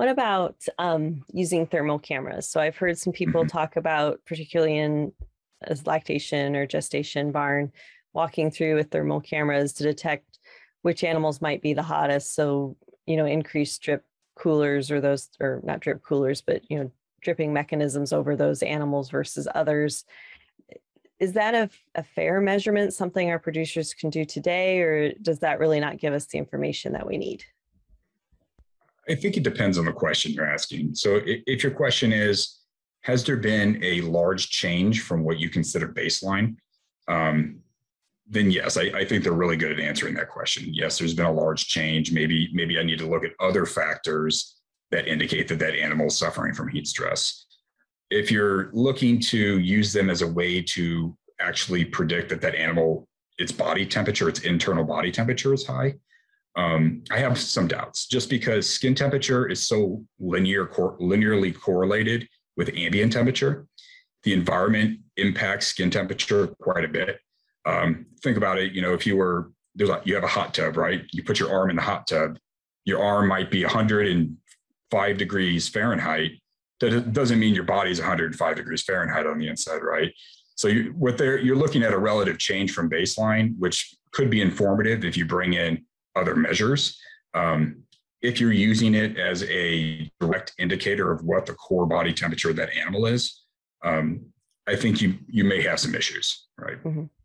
What about um, using thermal cameras? So I've heard some people mm-hmm. talk about, particularly in as uh, lactation or gestation barn, walking through with thermal cameras to detect which animals might be the hottest. So you know, increase drip coolers or those, or not drip coolers, but you know, dripping mechanisms over those animals versus others. Is that a, a fair measurement? Something our producers can do today, or does that really not give us the information that we need? I think it depends on the question you're asking. So if your question is, has there been a large change from what you consider baseline? Um, then yes, I, I, think they're really good at answering that question. Yes, there's been a large change. Maybe maybe I need to look at other factors that indicate that that animal is suffering from heat stress. If you're looking to use them as a way to actually predict that that animal, its body temperature, its internal body temperature is high, um, I have some doubts just because skin temperature is so linear, cor- linearly correlated with ambient temperature. The environment impacts skin temperature quite a bit. Um, think about it. You know, if you were there's like you have a hot tub, right? You put your arm in the hot tub. Your arm might be 105 degrees Fahrenheit. That doesn't mean your body's 105 degrees Fahrenheit on the inside, right? So you, what they're, you're looking at a relative change from baseline, which could be informative if you bring in other measures. Um, if you're using it as a direct indicator of what the core body temperature of that animal is, um, I think you you may have some issues, right? Mm-hmm.